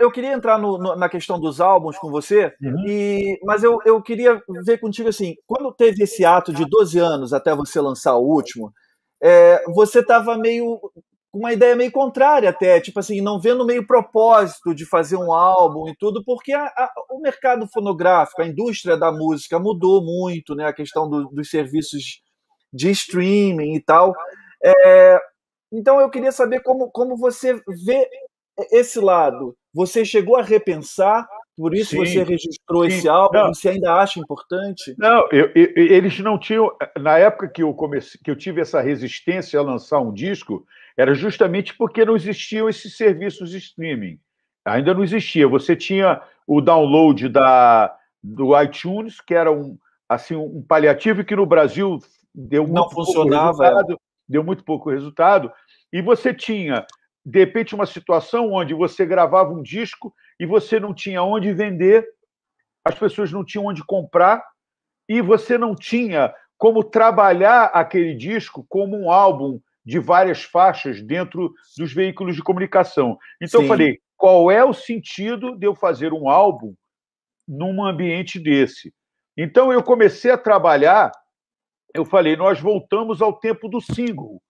Eu queria entrar no, no, na questão dos álbuns com você, uhum. e, mas eu, eu queria ver contigo assim: quando teve esse ato de 12 anos até você lançar o último, é, você estava meio uma ideia meio contrária até, tipo assim, não vendo meio propósito de fazer um álbum e tudo, porque a, a, o mercado fonográfico, a indústria da música mudou muito, né? A questão do, dos serviços de streaming e tal. É, então eu queria saber como, como você vê esse lado você chegou a repensar, por isso sim, você registrou sim. esse álbum, não. você ainda acha importante? Não, eu, eu, eles não tinham. Na época que eu, comecei, que eu tive essa resistência a lançar um disco, era justamente porque não existiam esses serviços de streaming. Ainda não existia. Você tinha o download da, do iTunes, que era um, assim, um paliativo que no Brasil deu não muito funcionava, pouco é. resultado, deu muito pouco resultado. E você tinha de repente, uma situação onde você gravava um disco e você não tinha onde vender, as pessoas não tinham onde comprar e você não tinha como trabalhar aquele disco como um álbum de várias faixas dentro dos veículos de comunicação. Então, Sim. eu falei: qual é o sentido de eu fazer um álbum num ambiente desse? Então, eu comecei a trabalhar. Eu falei: nós voltamos ao tempo do single,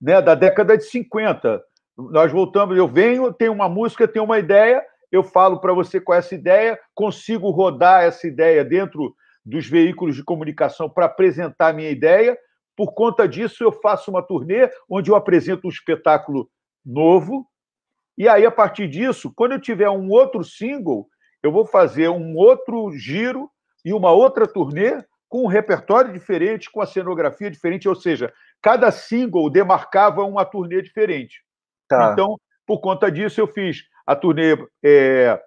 né, da década de 50 nós voltamos, eu venho, tenho uma música, tenho uma ideia, eu falo para você com é essa ideia, consigo rodar essa ideia dentro dos veículos de comunicação para apresentar a minha ideia. Por conta disso, eu faço uma turnê onde eu apresento um espetáculo novo. E aí, a partir disso, quando eu tiver um outro single, eu vou fazer um outro giro e uma outra turnê com um repertório diferente, com a cenografia diferente, ou seja, cada single demarcava uma turnê diferente. Tá. Então, por conta disso, eu fiz a turnê é,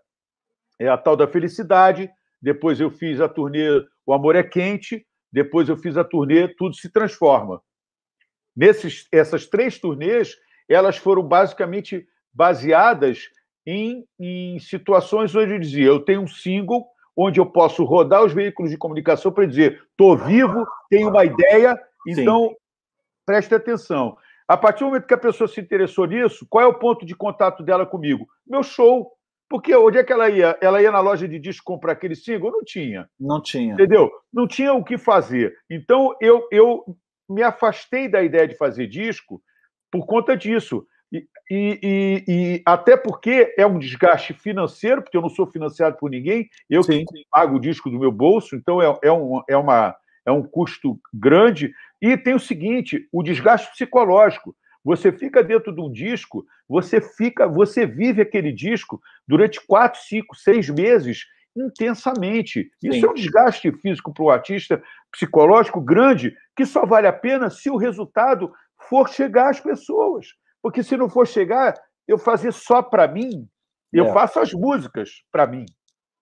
é A Tal da Felicidade, depois eu fiz a turnê O Amor é Quente, depois eu fiz a turnê Tudo se Transforma. Nesses, essas três turnês, elas foram basicamente baseadas em, em situações onde eu dizia: eu tenho um single onde eu posso rodar os veículos de comunicação para dizer: estou vivo, tenho uma ideia, então Sim. preste atenção. A partir do momento que a pessoa se interessou nisso, qual é o ponto de contato dela comigo? Meu show. Porque onde é que ela ia? Ela ia na loja de disco comprar aquele single? Não tinha. Não tinha. Entendeu? Não tinha o que fazer. Então, eu, eu me afastei da ideia de fazer disco por conta disso. E, e, e, até porque é um desgaste financeiro, porque eu não sou financiado por ninguém, eu que pago o disco do meu bolso, então é, é, um, é, uma, é um custo grande, e tem o seguinte, o desgaste psicológico. Você fica dentro de um disco, você fica, você vive aquele disco durante quatro, cinco, seis meses intensamente. Isso é um desgaste físico para o artista, psicológico grande, que só vale a pena se o resultado for chegar às pessoas. Porque se não for chegar, eu fazer só para mim, eu é. faço as músicas para mim.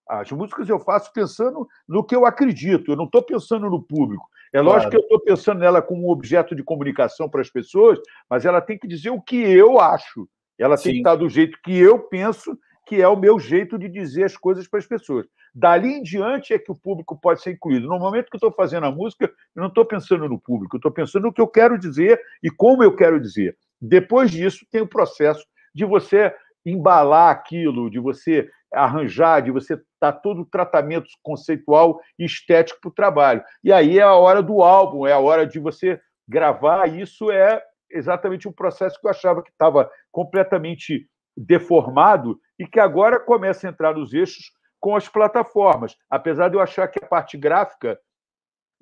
As músicas eu faço pensando no que eu acredito, eu não estou pensando no público. É lógico que eu estou pensando nela como um objeto de comunicação para as pessoas, mas ela tem que dizer o que eu acho. Ela Sim. tem que estar do jeito que eu penso, que é o meu jeito de dizer as coisas para as pessoas. Dali em diante é que o público pode ser incluído. No momento que eu estou fazendo a música, eu não estou pensando no público, eu estou pensando no que eu quero dizer e como eu quero dizer. Depois disso, tem o processo de você embalar aquilo, de você arranjar, de você tá todo tratamento conceitual e estético para o trabalho. E aí é a hora do álbum, é a hora de você gravar. Isso é exatamente um processo que eu achava que estava completamente deformado e que agora começa a entrar nos eixos com as plataformas. Apesar de eu achar que a parte gráfica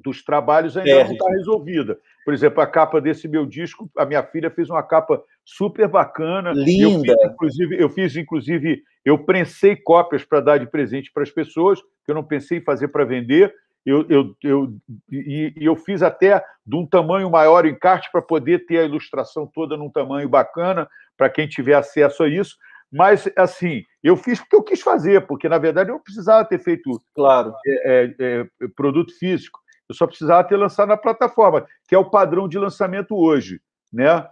dos trabalhos ainda é. não está resolvida. Por exemplo, a capa desse meu disco, a minha filha fez uma capa super bacana. Linda. Eu fiz, inclusive, eu, fiz, inclusive, eu prensei cópias para dar de presente para as pessoas, que eu não pensei em fazer para vender. Eu, eu, eu, e, e eu fiz até de um tamanho maior o encarte para poder ter a ilustração toda num tamanho bacana, para quem tiver acesso a isso. Mas, assim, eu fiz porque eu quis fazer, porque, na verdade, eu precisava ter feito claro. É, é, é produto físico. Eu só precisava ter lançado na plataforma, que é o padrão de lançamento hoje, né?